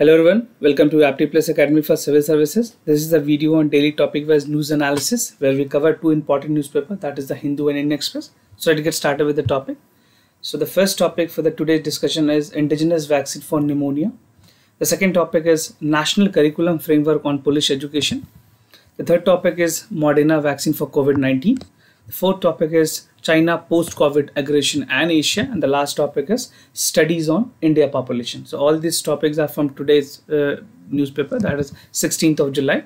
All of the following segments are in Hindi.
Hello everyone, welcome to Plus Academy for Civil Services. This is a video on daily topic-wise news analysis where we cover two important newspapers that is the Hindu and Indian Express. So let's get started with the topic. So the first topic for the today's discussion is indigenous vaccine for pneumonia. The second topic is National Curriculum Framework on Polish Education. The third topic is Moderna vaccine for COVID-19. The fourth topic is China post-COVID aggression and Asia. And the last topic is studies on India population. So all these topics are from today's uh, newspaper that is 16th of July.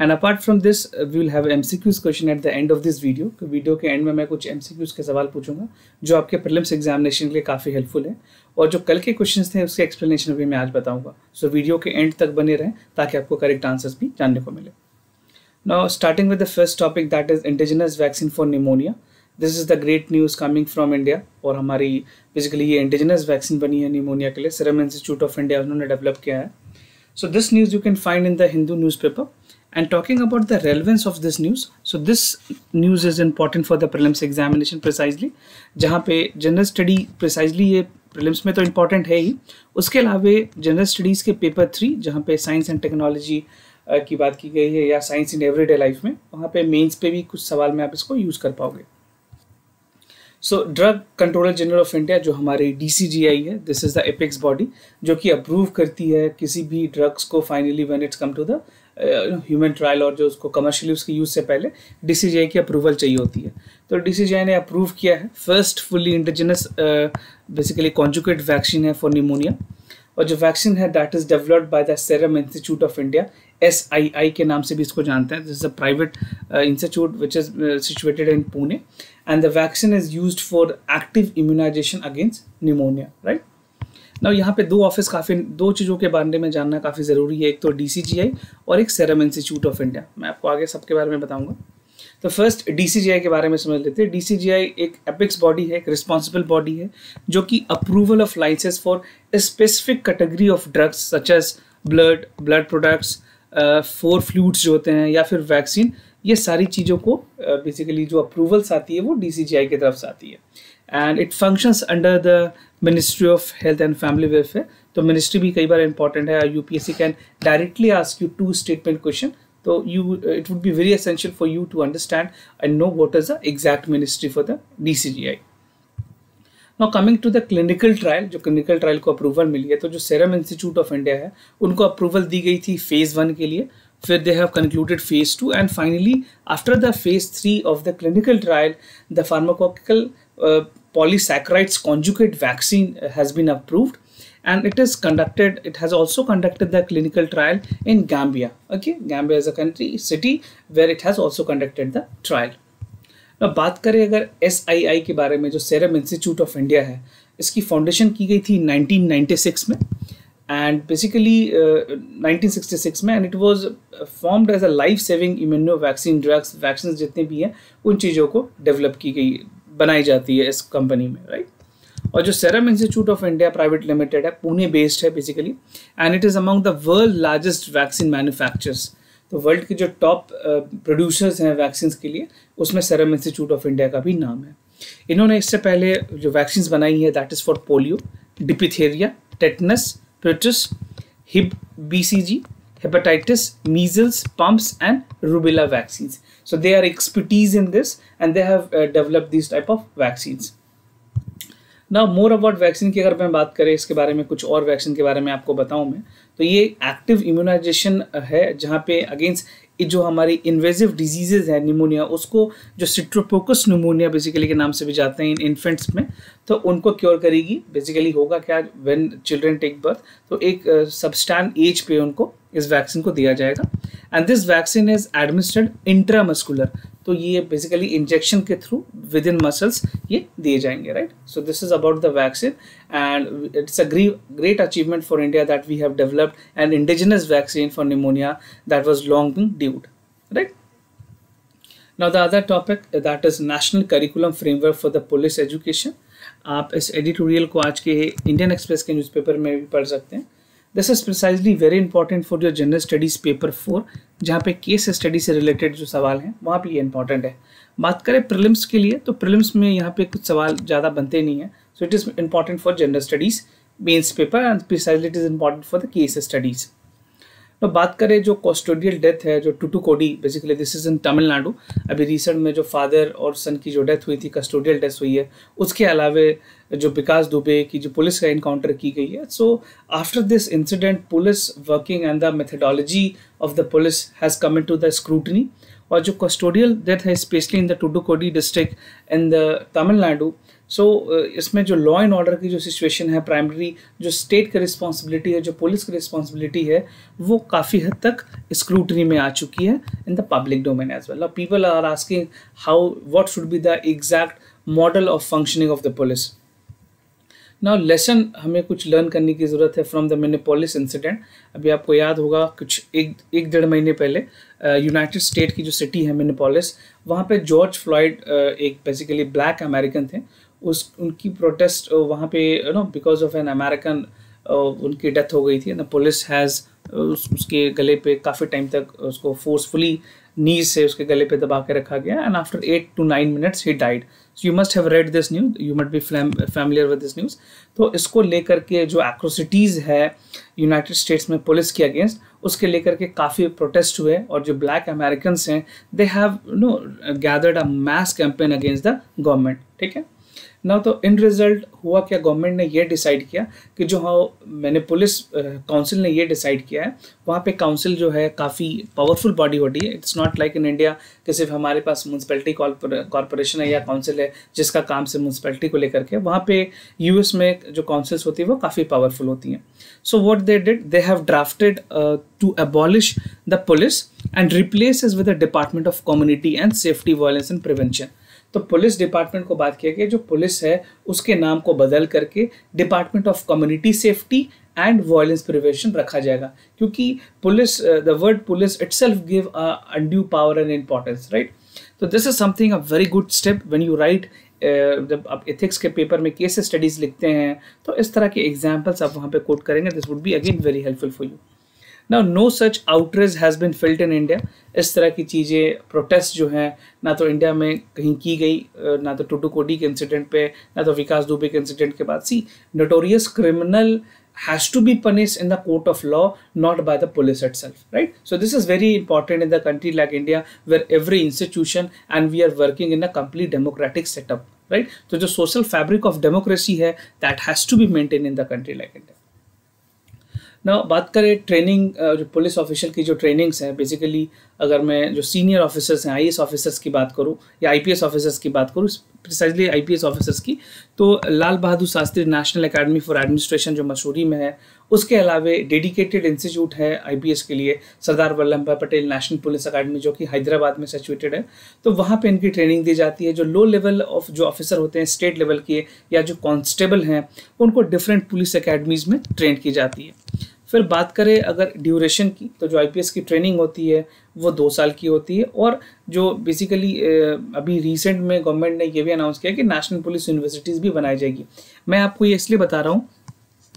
And apart from this we will have MCQs question at the end of this video video के एंड में मैं कुछ एमसीक्यूज के सवाल पूछूंगा जो आपके प्रिलिम्स एग्जामिनेशन के लिए काफ़ी हेल्पफुल है और जो कल के क्वेश्चंस थे उसके एक्सप्लेनेशन भी मैं आज बताऊंगा सो so, वीडियो के एंड तक बने रहें ताकि आपको करेक्ट आंसर्स भी जानने को मिले now starting with the first topic that is indigenous vaccine for pneumonia this is the great news coming from India और हमारी बेसिकली ये इंडिजिनस वैक्सीन बनी है निमोनिया के लिए सिरम इंस्टीट्यूट ऑफ इंडिया उन्होंने डेवलप किया है so this news you can find in the Hindu news paper and talking about the relevance of this news so this news is important for the prelims examination precisely जहाँ पे जनरल स्टडी प्रिसाइजली ये प्रिलिम्स में तो इम्पॉर्टेंट है ही उसके अलावा जनरल स्टडीज़ के पेपर थ्री जहाँ पे साइंस एंड टेक्नोलॉजी की बात की गई है या साइंस इन एवरीडे लाइफ में वहाँ पे मेंस पे भी कुछ सवाल में आप इसको यूज़ कर पाओगे so drug controller general of India जो हमारे डी है this is the apex body जो कि अप्रूव करती है किसी भी ड्रग्स को finally when it's come to the human trial और जो उसको कमर्शियली उसके यूज़ से पहले डी की अप्रूवल चाहिए होती है तो डी ने अप्रूव किया है first fully indigenous basically conjugate vaccine है फॉर निमोनिया और जो वैक्सीन है that is developed by the serum institute of India S I I के नाम से भी इसको जानते हैं this is a private institute which is situated in Pune and the vaccine is use for active immunization against pneumonia right ना यहाँ पे दो ऑफिस काफ़ी दो चीज़ों के बारे में जानना काफ़ी ज़रूरी है एक तो डी और एक सेरम इंस्टीट्यूट ऑफ इंडिया मैं आपको आगे सबके बारे में बताऊँगा तो फर्स्ट डीसीजीआई के बारे में समझ लेते हैं डीसीजीआई एक एपिक्स बॉडी है एक रिस्पॉन्सिबल बॉडी है जो कि approval of license for specific category of drugs such as blood blood products four fluids जो होते हैं या फिर वैक्सीन ये सारी चीज़ों को बेसिकली uh, जो अप्रूवल्स आती है वो डी की तरफ से आती है and it functions under the ministry of health and family welfare तो मिनिस्ट्री भी कई बार इंपॉर्टेंट है U P S C can directly ask you two statement question So you, uh, it would be very essential for you to understand and know what is the exact ministry for the DCGI. Now coming to the clinical trial जो क्लिनिकल ट्रायल को अप्रूवल मिली है तो जो सेरम इंस्टीट्यूट ऑफ इंडिया है उनको अप्रूवल दी गई थी फेज़ वन के लिए फिर they have concluded phase two and finally after the phase three of the clinical trial the pneumococcal polysaccharides conjugate vaccine has been approved and it is conducted it has also conducted the clinical trial in Gambia okay Gambia is a country city where it has also conducted the trial अब बात करें अगर एस के बारे में जो सेरम इंस्टीट्यूट ऑफ इंडिया है इसकी फाउंडेशन की गई थी 1996 में and basically uh, 1966 में and it was formed as a life saving immuno vaccine drugs vaccines जितने भी हैं उन चीज़ों को डेवलप की गई बनाई जाती है इस कंपनी में राइट right? और जो serum institute of India private limited है पुणे बेस्ड है basically and it is among the world largest vaccine manufacturers तो वर्ल्ड के जो टॉप प्रोड्यूसर्स uh, हैं वैक्सीन के लिए उसमें सेरम इंस्टीट्यूट ऑफ इंडिया का भी नाम है इन्होंने इससे पहले जो वैक्सीन बनाई है that is for polio diphtheria tetanus pertussis Hib B C G hepatitis, measles mumps and rubella vaccines so they are expertise in this and they have uh, developed these type ना मोर अबाउट वैक्सीन की अगर मैं बात करें इसके बारे में कुछ और वैक्सीन के बारे में आपको बताऊं मैं तो ये एक्टिव इम्यूनाइजेशन है जहाँ पे अगेंस्ट जो हमारी इन्वेजिव डिजीजेज है निमोनिया उसको जो सिट्रोपोकस निमोनिया बेसिकली के नाम से भी जाते हैं इन इन्फेंट्स में तो उनको क्योर करेगी बेसिकली होगा क्या वेन चिल्ड्रेन टेक बर्थ तो एक सबस्टैंड एज पे उनको इस वैक्सीन को दिया जाएगा and this vaccine is administered intramuscular तो ये बेसिकली इंजेक्शन के थ्रू विद इन मसल्स ये दिए जाएंगे right so this is about the vaccine and it's a great achievement for India that we have developed an indigenous vaccine for pneumonia that was long being due right now the other topic that is national curriculum framework for the police education आप इस एडिटोरियल को आज के इंडियन एक्सप्रेस के न्यूज़पेपर में भी पढ़ सकते हैं this is precisely very important for your general studies paper four जहाँ पे केस स्टडी से रिलेटेड जो सवाल हैं वहाँ पे ये इंपॉर्टेंट है बात करें प्रिलिम्स के लिए तो प्रिलिम्स में यहाँ पे कुछ सवाल ज़्यादा बनते नहीं हैं so it is important for general studies mains paper and precisely it is important for the case studies तो बात करें जो कॉस्टोडियल डेथ है जो Thoothukudi basically this is in Tamil Nadu अभी रिसेंट में जो फादर और सन की जो डेथ हुई थी कस्टोडियल डेथ हुई है उसके अलावे जो विकास दुबे की जो पुलिस का इनकाउंटर की गई है so after this incident police working and the methodology of the police has come to the scrutiny और जो कस्टोडियल डेथ है specially in the Kodi district in the Tamil Nadu so so, uh, इसमें जो लॉ एंड ऑर्डर की जो सिचुएशन है प्राइमरी जो स्टेट की रिस्पॉन्सिबिलिटी है जो पुलिस की रिस्पॉन्सिबिलिटी है वो काफ़ी हद तक स्क्रूटनी में आ चुकी है in the public domain as well people are asking how what should be the exact model of functioning of the police ना लेसन हमें कुछ लर्न करने की ज़रूरत है फ्रॉम द मिनिपोलिस इंसिडेंट अभी आपको याद होगा कुछ एक एक डेढ़ महीने पहले यूनाइटेड uh, स्टेट की जो सिटी है पॉलिस वहाँ पे जॉर्ज फ्लॉइड uh, एक बेसिकली ब्लैक अमेरिकन थे उस उनकी प्रोटेस्ट वहाँ पे you know because of an American उनकी डेथ हो गई थी ना पुलिस हैज़ उस, उसके गले पे काफ़ी टाइम तक उसको फोर्सफुली नीज से उसके गले पे दबा के रखा गया and after eight to nine minutes he died so you must have read this news you might be familiar with this news तो इसको लेकर के जो एक्रोसिटीज़ है यूनाइटेड स्टेट्स में पुलिस के अगेंस्ट उसके लेकर के काफ़ी प्रोटेस्ट हुए और जो ब्लैक अमेरिकन हैं they have no gathered a mass campaign against the government ठीक है ना तो इन रिजल्ट हुआ क्या गवर्नमेंट ने ये डिसाइड किया कि जो हाँ मैंने पुलिस काउंसिल ने ये डिसाइड किया है वहाँ पे काउंसिल जो है काफ़ी पावरफुल बॉडी होती है it's not like in India कि सिर्फ हमारे पास म्यूनसिपलिटी कॉरपोरेशन है या काउंसिल है जिसका काम से म्यूनसिपलिटी को लेकर के वहाँ पे यूएस में जो काउंसिल्स होती है वो काफ़ी पावरफुल होती हैं so what they did they have drafted to abolish the police and replace is with the department of community and safety violence and prevention तो पुलिस डिपार्टमेंट को बात किया गया जो पुलिस है उसके नाम को बदल करके department of community safety and violence prevention रखा जाएगा क्योंकि police the uh, word police itself give undue power and importance right तो this is something a very good step when you write जब आप एथिक्स के पेपर में केस स्टडीज लिखते हैं तो इस तरह के एग्जाम्पल्स आप वहाँ पे कोट करेंगे this would be again very helpful for you ना no such outrage has been filled in India इस तरह की चीज़ें प्रोटेस्ट जो हैं ना तो इंडिया में कहीं की गई ना तो टुटू कोडी के इंसिडेंट पे ना तो विकास दुबे के इंसिडेंट के बाद see notorious criminal has to be punish in the court of law not by the police itself right so this is very important in the country like India where every institution and we are working in a complete democratic setup right तो जो सोशल फैब्रिक ऑफ डेमोक्रेसी है that has to be maintain in the country like India ना बात करें ट्रेनिंग जो पुलिस ऑफिसर की जो ट्रेनिंग्स हैं बेसिकली अगर मैं जो सीनियर ऑफिसर्स हैं आई ऑफिसर्स की बात करूँ या आईपीएस ऑफिसर्स की बात करूँ प्रिसाइजली आईपीएस ऑफिसर्स की तो Lal Bahadur Shastri national academy for administration जो मसूरी में है उसके अलावे डेडिकेटेड इंस्टीट्यूट है आईपीएस के लिए सरदार वल्लभ भाई पटेल नेशनल पुलिस अकेडमी जो कि हैदराबाद में सिचुएटेड है तो वहाँ पे इनकी ट्रेनिंग दी जाती है जो लो लेवल ऑफ जो ऑफिसर होते हैं स्टेट लेवल के या जो कांस्टेबल हैं उनको डिफरेंट पुलिस अकेडमीज़ में ट्रेन की जाती है फिर बात करें अगर ड्यूरेशन की तो जो आई की ट्रेनिंग होती है वो दो साल की होती है और जो बेसिकली अभी रिसेंट में गवर्नमेंट ने ये भी अनाउंस किया कि नेशनल पुलिस यूनिवर्सिटीज़ भी बनाई जाएगी मैं आपको ये इसलिए बता रहा हूँ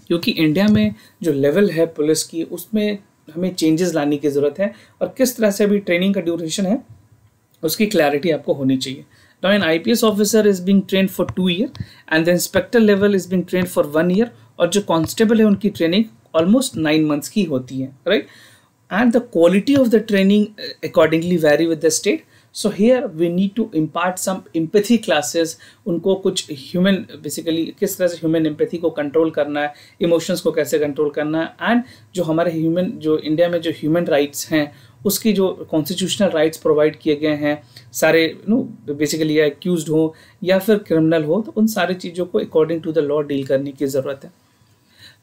क्योंकि इंडिया में जो लेवल है पुलिस की उसमें हमें चेंजेस लाने की ज़रूरत है और किस तरह से अभी ट्रेनिंग का ड्यूरेशन है उसकी क्लैरिटी आपको होनी चाहिए I P S officer is being train for two year and the inspector level is being train for one year और जो कांस्टेबल है उनकी ट्रेनिंग ऑलमोस्ट नाइन मंथ्स की होती है right and the quality of the training accordingly vary with the state so here we need to impart some empathy classes उनको कुछ ह्यूमन बेसिकली किस तरह से ह्यूमन एम्पथी को कंट्रोल करना है इमोशंस को कैसे कंट्रोल करना है एंड जो हमारे ह्यूमन जो इंडिया में जो ह्यूमन राइट्स हैं उसकी जो कॉन्स्टिट्यूशनल राइट्स प्रोवाइड किए गए हैं सारे नो बेसिकली या एक्यूज हो या फिर क्रिमिनल हो तो उन सारी चीज़ों को according to the law deal करने की ज़रूरत है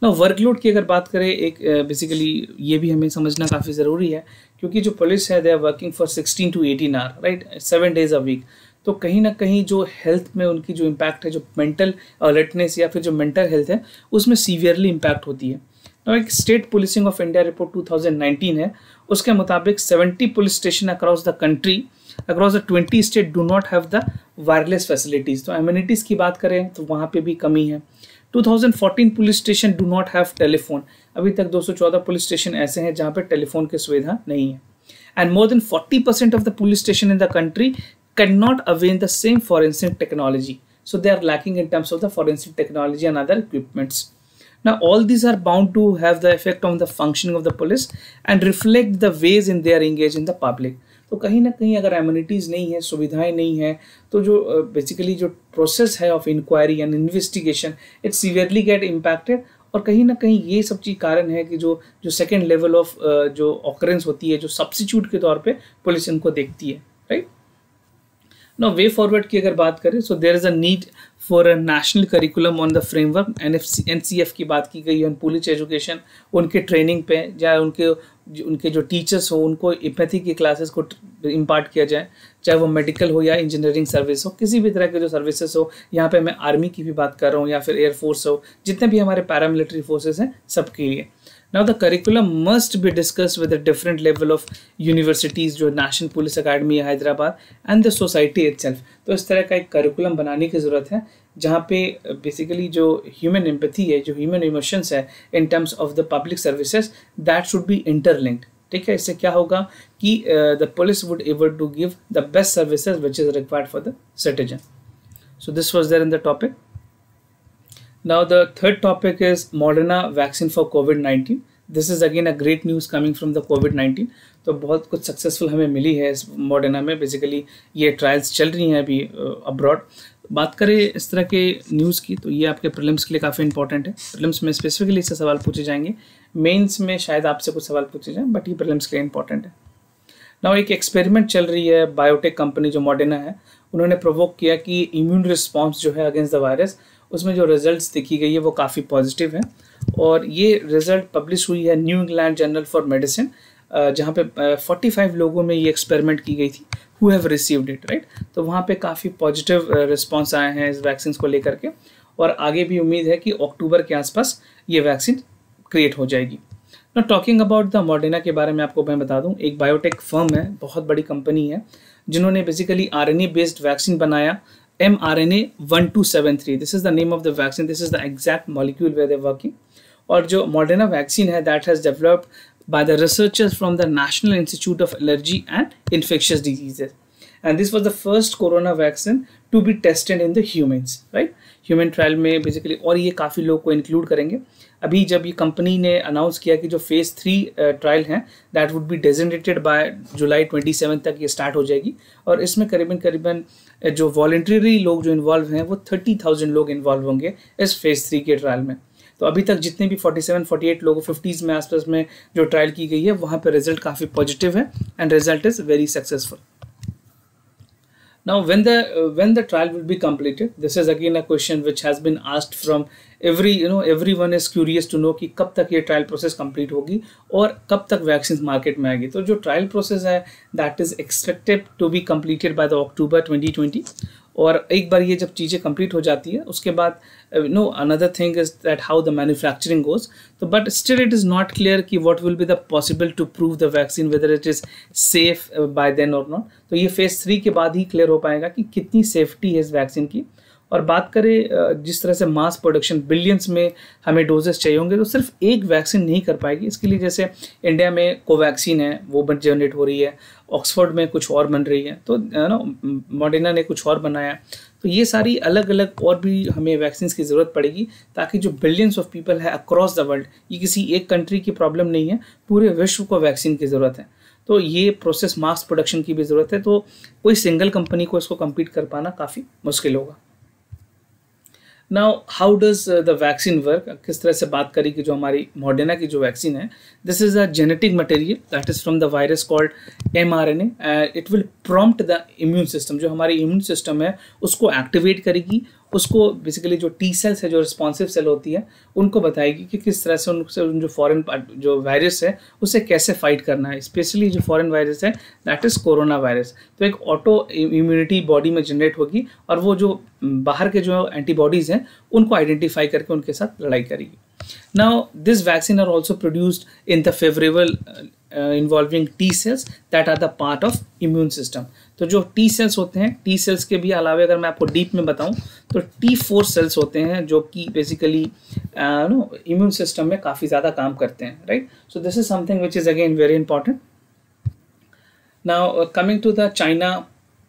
ना वर्कलोड की अगर बात करें एक बेसिकली ये भी हमें समझना काफ़ी ज़रूरी है क्योंकि जो पुलिस है they are working for sixteen to eighteen hour right seven days a week तो कहीं ना कहीं जो हेल्थ में उनकी जो इम्पैक्ट है जो मेंटल अलर्टनेस या फिर जो मेंटल हेल्थ है उसमें सीवियरली इम्पैक्ट होती है ना एक state policing of India report 2019 है उसके मुताबिक 70 police station across the country across the 20 state do not have the wireless facilities तो एम्यूनिटीज़ की बात करें तो वहाँ पे भी कमी है 2014 police station do not have telephone अभी तक 214 पुलिस स्टेशन ऐसे हैं जहाँ पे टेलीफोन की सुविधा नहीं है and more than 40 percent of the police station in the country can not avail the same forensic technology so they are lacking in terms of the forensic technology and other equipments now all these are bound to have the effect on the functioning of the police and reflect the ways in they are engaged in the public तो कहीं ना कहीं अगर एम्यूनिटीज़ नहीं है सुविधाएं नहीं है तो जो बेसिकली जो प्रोसेस है of inquiry and investigation it severely get impacted और कहीं ना कहीं ये सब चीज़ कारण है कि जो जो सेकेंड लेवल ऑफ जो ऑकरेंस होती है जो सब्सिट्यूट के तौर पर पुलिस इनको देखती है राइट नो वे फॉरवर्ड की अगर बात करें so there is a need for a national curriculum on the framework N F C N C F की बात की गई है पुलिस एजुकेशन उनके ट्रेनिंग पे या उनके जो उनके जो टीचर्स हो उनको एपैथी की क्लासेस को इम्पार्ट किया जाए चाहे वो मेडिकल हो या इंजीनियरिंग सर्विस हो किसी भी तरह के जो सर्विसेज हो यहाँ पे मैं आर्मी की भी बात कर रहा हूँ या फिर एयरफोर्स हो जितने भी हमारे पैरामिलिट्री फोर्सेज हैं सबके लिए Now the curriculum must be discussed with a different level of जो नेशनल पुलिस अकेडमी है Hyderabad and the society itself तो इस तरह का एक करिकुलम बनाने की ज़रूरत है जहाँ पे बेसिकली जो ह्यूमन एम्पथी है जो ह्यूमन इमोशंस है in terms of the public services that should be interlinked ठीक है इससे क्या होगा कि the police would able to give the best services which is required for the citizen so this was there in the topic Now the third topic is Moderna vaccine for COVID-19. This is again a great news coming from the COVID nineteen तो बहुत कुछ सक्सेसफुल हमें मिली है इस मॉडर्ना में बेसिकली ये ट्रायल्स चल रही हैं अभी अब्रॉड बात करें इस तरह के न्यूज़ की तो ये आपके प्रिलिम्स के लिए काफ़ी इंपॉर्टेंट है प्रिलिम्स में स्पेसिफिकली इससे सवाल पूछे जाएंगे मेंस में शायद आपसे कुछ सवाल पूछे जाएं बट ये प्रिलिम्स के लिए इंपॉर्टेंट है ना एक एक्सपेरिमेंट चल रही है बायोटेक कंपनी जो मॉडर्ना है उन्होंने प्रोवोक किया कि इम्यून रिस्पॉन्स जो है अगेंस्ट द वायरस उसमें जो रिजल्ट्स दिखी गई है वो काफ़ी पॉजिटिव हैं और ये रिजल्ट पब्लिश हुई है New England journal for medicine जहाँ पे 45 लोगों में ये एक्सपेरिमेंट की गई थी who have received it right तो वहाँ पे काफ़ी पॉजिटिव रिस्पॉन्स आए हैं इस वैक्सीन को लेकर के और आगे भी उम्मीद है कि अक्टूबर के आसपास ये वैक्सीन क्रिएट हो जाएगी ना टॉकिंग अबाउट द मॉडर्ना के बारे में आपको मैं बता दूँ एक बायोटेक फर्म है बहुत बड़ी कंपनी है जिन्होंने बेसिकली आर बेस्ड वैक्सीन बनाया mRNA-1273. This is the name of the vaccine. This is the exact molecule where they're working. Or the Moderna vaccine that has developed by the researchers from the National Institute of Allergy and Infectious Diseases. and this was the first corona vaccine to be tested in the humans right human trial में बेसिकली और ये काफ़ी लोग को इंक्लूड करेंगे अभी जब ये कंपनी ने अनाउंस किया कि जो फेज़ थ्री ट्रायल हैं that would be designated by July twenty seven तक ये स्टार्ट हो जाएगी और इसमें करीबन करीबन uh, जो वॉल्ट्री लोग जो इन्वॉल्व हैं वो थर्टी थाउजेंड लोग इन्वॉल्व होंगे इस फेज़ थ्री के ट्रायल में तो अभी तक जितने भी फोर्टी सेवन फोर्टी एट लोगों फिफ्टीज़ में आसपास में जो ट्रायल की गई है वहाँ पर रिजल्ट काफ़ी पॉजिटिव है and result is very successful Now when the uh, when the trial will be completed, this is again a question which has been asked from every you know everyone is curious to know ki kab tak ye trial process complete hogi aur kab tak vaccines market mein aayegi to jo trial process hai that is expected to be completed by the october 2020 और एक बार ये जब चीज़ें कंप्लीट हो जाती है उसके बाद uh, no another thing is that how the manufacturing goes so, but still it is not clear ki what will be the possible to prove the vaccine whether it is safe by then or not so ye phase 3 ke baad hi clear ho payega ki kitni safety hai is vaccine की और बात करें जिस तरह से मास प्रोडक्शन बिलियंस में हमें डोजेस चाहिए होंगे तो सिर्फ एक वैक्सीन नहीं कर पाएगी इसके लिए जैसे इंडिया में कोवैक्सीन है वो जनरेट हो रही है ऑक्सफोर्ड में कुछ और बन रही है तो नो मॉडर्ना ने कुछ और बनाया तो ये सारी अलग अलग और भी हमें वैक्सीन की ज़रूरत पड़ेगी ताकि जो बिलियंस ऑफ पीपल है अक्रॉस द वर्ल्ड ये किसी एक कंट्री की प्रॉब्लम नहीं है पूरे विश्व को वैक्सीन की ज़रूरत है तो ये प्रोसेस मास प्रोडक्शन की भी ज़रूरत है तो कोई सिंगल कंपनी को इसको कम्पीट कर पाना काफ़ी मुश्किल होगा now how does the vaccine work किस तरह से बात करी कि जो हमारी मॉडर्ना की जो वैक्सीन है this is a genetic material that is from the virus called M R N A it will prompt the immune system जो हमारी इम्यून सिस्टम है उसको एक्टिवेट करेगी उसको बेसिकली जो टी सेल्स है जो रिस्पॉन्सिव सेल होती है उनको बताएगी कि किस तरह से उनसे उन जो फॉरेन जो वायरस है उसे कैसे फाइट करना है स्पेशली जो फॉरेन वायरस है दैट इज़ कोरोना वायरस तो एक ऑटो इम्यूनिटी बॉडी में जनरेट होगी और वो जो बाहर के जो एंटीबॉडीज़ हैं उनको आइडेंटिफाई करके उनके साथ लड़ाई करेगी now this vaccine are also produced in the favourable involving T cells that are the part of immune system तो जो टी सेल्स होते हैं टी सेल्स के भी अलावा अगर मैं आपको डीप में बताऊं तो टी फोर सेल्स होते हैं जो कि बेसिकली नो इम्यून सिस्टम में काफ़ी ज़्यादा काम करते हैं right so this is something which is again very important now coming to the China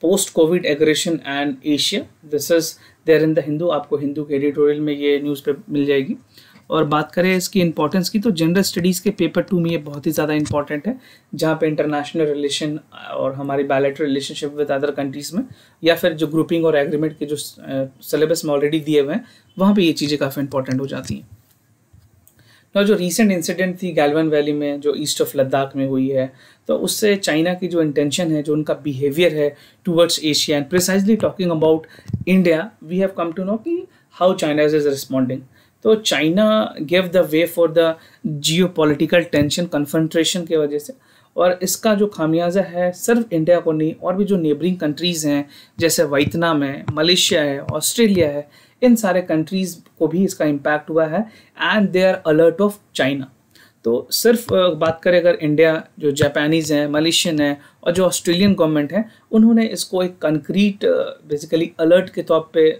post COVID aggression and Asia this is there in the Hindu आपको हिंदू के एडिटोरियल में ये न्यूज मिल जाएगी और बात करें इसकी इंपॉर्टेंस की तो जनरल स्टडीज़ के पेपर टू में ये बहुत ही ज़्यादा इंपॉर्टेंट है जहाँ पे इंटरनेशनल रिलेशन और हमारी bilateral relationship with other countries में या फिर जो ग्रुपिंग और एग्रीमेंट के जो सिलेबस में ऑलरेडी दिए हुए हैं वहाँ पर ये चीज़ें काफ़ी इंपॉर्टेंट हो जाती हैं और जो रीसेंट इंसिडेंट थी गैलवन वैली में जो ईस्ट ऑफ लद्दाख में हुई है तो उससे चाइना की जो इंटेंशन है जो उनका बिहेवियर है towards Asia and precisely talking about India we have come to know कि हाउ चाइना इज रिस्पॉन्डिंग तो China give the way for the geopolitical tension confrontation की वजह से और इसका जो खामियाजा है सिर्फ इंडिया को नहीं और भी जो नेबरिंग कंट्रीज़ हैं जैसे वियतनाम है मलेशिया है ऑस्ट्रेलिया है इन सारे कंट्रीज़ को भी इसका इम्पैक्ट हुआ है and they are alert of China तो सिर्फ बात करें अगर इंडिया जो जापानीज़ हैं मलेशियन है और जो ऑस्ट्रेलियन गवर्नमेंट है उन्होंने इसको एक कंक्रीट बेसिकली अलर्ट के तौर पे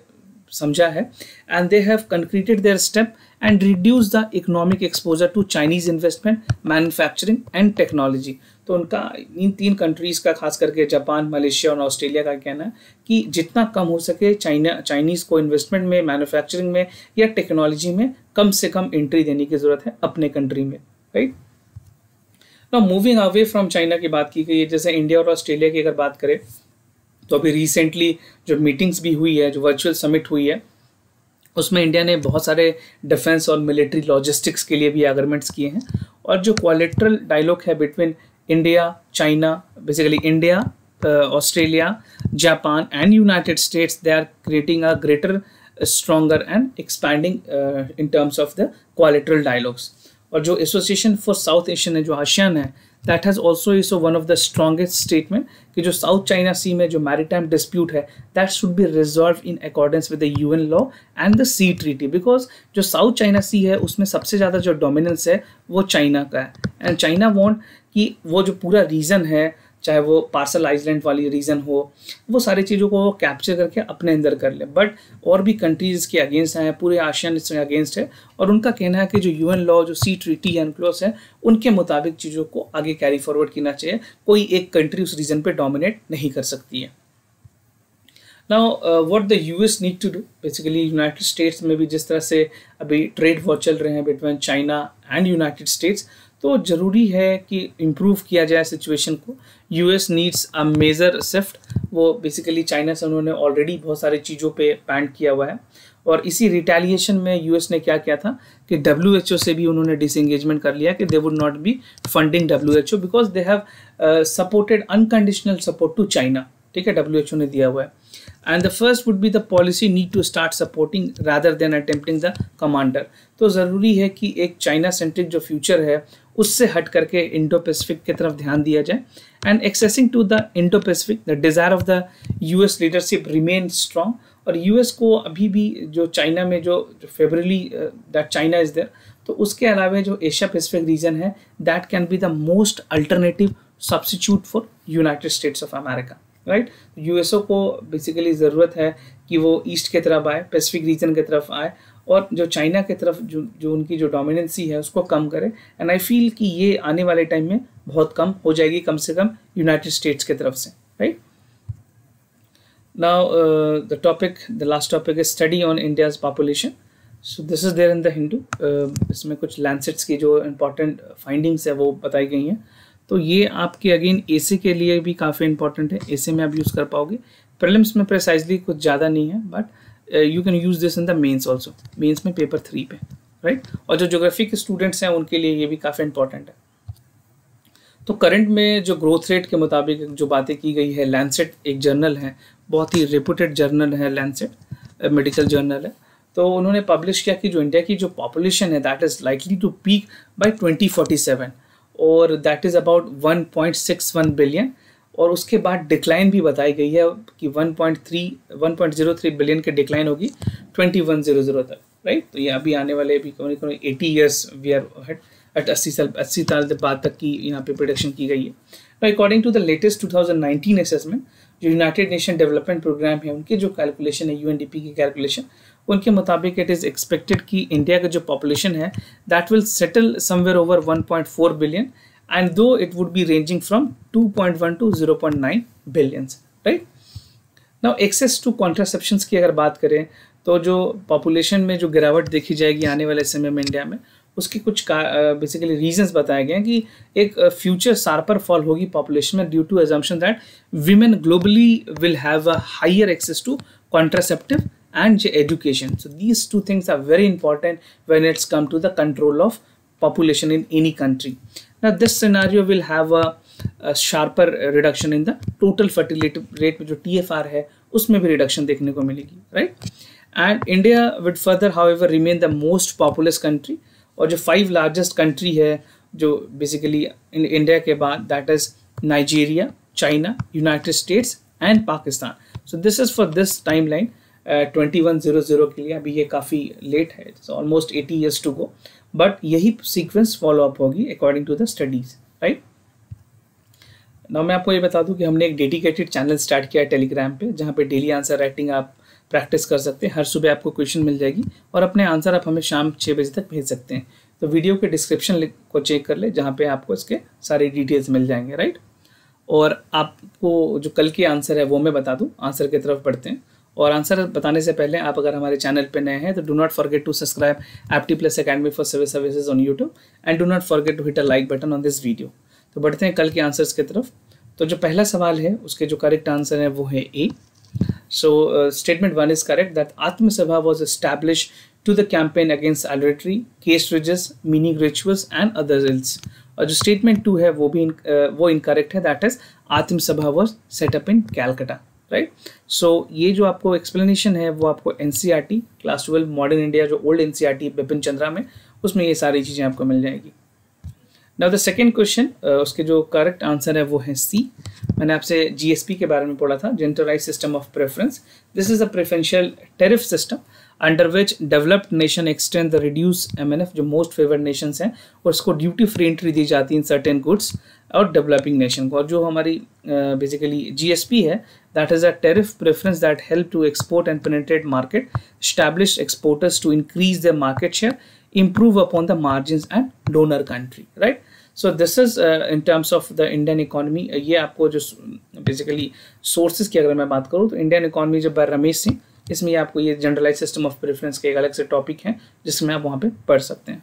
समझा है and they have concreted their step and reduce the economic exposure to Chinese investment manufacturing and technology तो उनका इन तीन कंट्रीज़ का खास करके जापान मलेशिया और ऑस्ट्रेलिया का कहना है कि जितना कम हो सके चाइना चाइनीज़ को इन्वेस्टमेंट में मैन्युफैक्चरिंग में या टेक्नोलॉजी में कम से कम एंट्री देने की ज़रूरत है अपने कंट्री में राइट ना मूविंग अवे फ्रॉम चाइना की बात की गई है जैसे इंडिया और ऑस्ट्रेलिया की अगर बात करें तो अभी रिसेंटली जो मीटिंग्स भी हुई है जो वर्चुअल समिट हुई है उसमें इंडिया ने बहुत सारे डिफेंस और मिलिट्री लॉजिस्टिक्स के लिए भी एग्रीमेंट्स किए हैं और जो क्वालिट्रल डायलॉग है between India China basically India Australia Japan and United States they are creating a greater stronger and expanding in terms of the quadrilateral dialogues और जो एसोसिएशन फॉर साउथ एशियन है जो आशियान है that has also is one of the strongest statement कि जो साउथ चाइना सी में जो मैरीटाइम डिस्प्यूट है that should be resolve in accordance with the U N law and the sea treaty because जो साउथ चाइना सी है उसमें सबसे ज़्यादा जो डोमिनेंस है वो चाइना का है एंड चाइना वॉन्ट कि वो जो पूरा रीजन है चाहे वो पार्सल आइसलैंड वाली रीज़न हो वो सारी चीज़ों को कैप्चर करके अपने अंदर कर ले बट और भी कंट्रीज़ के अगेंस्ट हैं पूरे आशियान इसमें अगेंस्ट है और उनका कहना है कि जो यूएन लॉ जो सी ट्रीटी एनक्लोस है उनके मुताबिक चीज़ों को आगे कैरी फॉरवर्ड करना चाहिए कोई एक कंट्री उस रीजन पर डोमिनेट नहीं कर सकती है now what the US need to do basically United States में भी जिस तरह से अभी ट्रेड वॉर चल रहे हैं between China and United States तो ज़रूरी है कि इम्प्रूव किया जाए सिचुएशन को US needs a major shift वो बेसिकली चाइना से उन्होंने ऑलरेडी बहुत सारी चीज़ों पे पैंट किया हुआ है और इसी रिटेलिएशन में यूएस ने क्या किया था कि डब्ल्यू से भी उन्होंने डिसंगेजमेंट कर लिया कि they would not be funding W because they have supported unconditional support to China ठीक है डब्ल्यू ने दिया हुआ है and the first would be the policy need to start supporting rather than attempting the commander तो ज़रूरी है कि एक चाइना सेंट्रिक जो फ्यूचर है उससे हट करके इंडो पैसिफिक की तरफ ध्यान दिया जाए and accessing to the Indo Pacific the desire of the S leadership remain strong और यूएस को अभी भी जो चाइना में जो favourably that China is there तो उसके अलावा जो एशिया पैसिफिक रीजन है that can be the most alternative substitute for United States of America right यूएसओ को बेसिकली ज़रूरत है कि वो ईस्ट की तरफ आए पैसिफिक रीजन की तरफ आए और जो चाइना की तरफ जो जो उनकी जो डोमिनेंसी है उसको कम करें एंड आई फील कि ये आने वाले टाइम में बहुत कम हो जाएगी कम से कम यूनाइटेड स्टेट्स की तरफ से right now the topic the last topic is study on India's population so this is there in the Hindu इसमें कुछ लैंडसेट्स की जो इंपॉर्टेंट फाइंडिंग्स है वो बताई गई हैं तो ये आपके अगेन एसी के लिए भी काफ़ी इंपॉर्टेंट है एसी में आप यूज़ कर पाओगे प्रलिम्स में प्रिसाइजली कुछ ज़्यादा नहीं है but you can use this in the mains also mains में पेपर थ्री पे राइट और जो जोग्राफी के स्टूडेंट्स हैं उनके लिए ये भी काफ़ी इंपॉर्टेंट है तो करंट में जो ग्रोथ रेट के मुताबिक जो बातें की गई है लैंडसेट एक जर्नल है बहुत ही रिप्यूटेड जर्नल है लैंडसेट मेडिकल जर्नल है तो उन्होंने पब्लिश किया कि जो इंडिया की जो पॉपुलेशन है that is likely to peak by twenty forty seven और दैट इज़ अबाउट 1.61 बिलियन और उसके बाद डिक्लाइन भी बताई गई है कि 1.3 1.03 बिलियन के डिक्लाइन होगी 2100 तक राइट तो ये अभी आने वाले अभी कौन कौन eighty years we are head at अस्सी साल अस्सी साल बाद तक की यहाँ पे प्रोडक्शन की गई है according to the latest 2019 assessment जो यूनाइटेड नेशन डेवलपमेंट प्रोग्राम है उनके जो कैलकुलेशन है यूएनडीपी की कैलकुलेशन उनके मुताबिक इट इज़ एक्सपेक्टेड कि इंडिया का जो पॉपुलेशन है that will settle somewhere over 1.4 billion and though it would be ranging from 2.1 to 0.9 billions right now access to contraception की अगर बात करें तो जो पॉपुलेशन में जो गिरावट देखी जाएगी आने वाले समय में इंडिया में उसके कुछ बेसिकली रीजंस बताए गए हैं कि एक फ्यूचर सार्पर फॉल होगी पॉपुलेशन में due to assumption that women globally will have a higher access to contraceptive and education so these two things are very important when it's come to the control of population in any country now this scenario will have a, a sharper reduction in the total fertility rate which is tfr hai usme bhi reduction dekhne ko milegi right and india would further however remain the most populous country populous country और जो फाइव लार्जेस्ट कंट्री है जो बेसिकली इंडिया के बाद that is Nigeria China United States and Pakistan so this is for this time twenty one zero zero के लिए अभी ये काफ़ी लेट है almost eighty years to go but यही सीक्वेंस फॉलोअप होगी according to the studies right न मैं आपको ये बता दूं कि हमने एक डेडिकेटेड चैनल स्टार्ट किया है टेलीग्राम पे जहाँ पे डेली आंसर राइटिंग आप प्रैक्टिस कर सकते हैं हर सुबह आपको क्वेश्चन मिल जाएगी और अपने आंसर आप हमें शाम छः बजे तक भेज सकते हैं तो वीडियो के डिस्क्रिप्शन को चेक कर ले जहाँ पे आपको इसके सारे डिटेल्स मिल जाएंगे राइट और आपको जो कल के आंसर है वो मैं बता दूँ आंसर की तरफ बढ़ते हैं और आंसर बताने से पहले आप अगर हमारे चैनल पे नए हैं तो do not forget to subscribe apti plus academy for civil services on YouTube and do not forget to hit a like button on this video तो बढ़ते हैं कल के आंसर्स की तरफ तो जो पहला सवाल है उसके जो करेक्ट आंसर है वो है a so statement one is correct that Atmasabha was establish to the campaign against idolatry caste rigidities meaning rituals and other ills और जो स्टेटमेंट टू है वो भी इन, uh, वो इनकरेक्ट है that is Atmasabha was set up in Calcutta right so ये जो आपको एक्सप्लेनेशन है वो आपको in class twelve modern India जो old N e Bipin Chandra में उसमें ये सारी चीज़ें आपको मिल जाएगी नाउ द सेकेंड क्वेश्चन उसके जो करेक्ट आंसर है वो है सी मैंने आपसे जीएसपी के बारे में पढ़ा था generalised system of preference this is a preferential tariff system under which developed nation extend the reduce F जो मोस्ट फेवर्ड नेशंस हैं और उसको ड्यूटी फ्री एंट्री दी जाती है इन सर्टेन गुड्स और डेवलपिंग नेशन को और जो हमारी बेसिकली जी एस पी है that is a tariff preference that help to export and penetrate market establish exporters to increase the market share improve upon the margin and donor country right so this is in terms of the Indian indian ये आपको जो बेसिकली सोर्सेज की अगर मैं बात करूँ तो इंडियन economy जो बाय रमेश सिंह इसमें ये आपको ये जनरलाइज सिस्टम ऑफ प्रेफरेंस के एक अलग से टॉपिक है जिसमें आप वहाँ पे पढ़ सकते हैं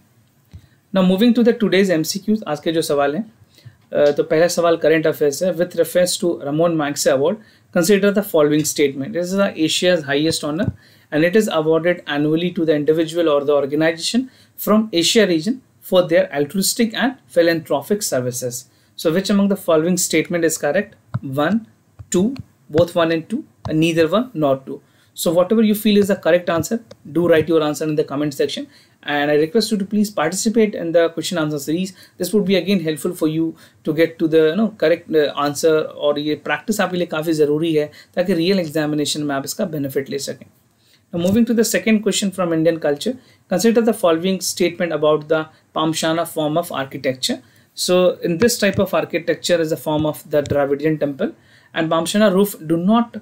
ना moving to the today's M C Qs आज के जो सवाल हैं तो पहला सवाल करेंट अफेयर्स है with reference to Ramon Magsaysay award consider the following statement is the Asia's highest honour and it is awarded annually to the individual और the organisation from Asia region for their altruistic and philanthropic services so which among the following statement is correct one two both one and to neither one not two So whatever you feel is the correct answer, do write your answer in the comment section. And I request you to please participate in the question answer series. This would be again helpful for you to get to the you know correct uh, answer. Or ये practice, आपके लिए काफ़ी ज़रूरी है ताकि रियल एग्जामिनेशन में आप इसका बेनिफिट ले सकें Now moving to the second question from Indian culture, consider the following statement about the Pamshana form of architecture. So in this type of architecture is a form of the Dravidian temple and Pamshana roof do not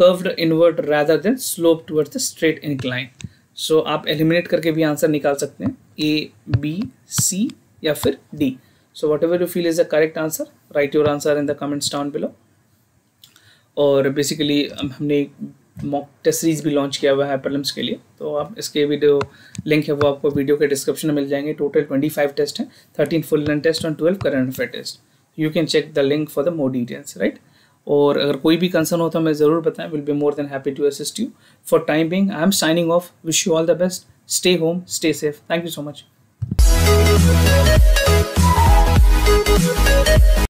curved inward rather than slope towards the straight incline. सो आप एलिमिनेट करके भी आंसर निकाल सकते हैं ए बी सी या फिर D so whatever you feel is the correct answer write your answer in the comments down below और बेसिकली हमने एक मॉक टेस्ट सीरीज भी लॉन्च किया हुआ है प्रॉब्लम्स के लिए तो आप इसके वीडियो लिंक है वो आपको वीडियो के डिस्क्रिप्शन में मिल जाएंगे टोटल ट्वेंटी फाइव टेस्ट हैं थर्टीन फुल लर्न टेस्ट और twelve current affair test you can check the link for the more details right और अगर कोई भी कंसर्न हो तो हमें ज़रूर बताएं will be more than happy to assist you for time being I am signing off wish you all the best stay home stay safe thank you so much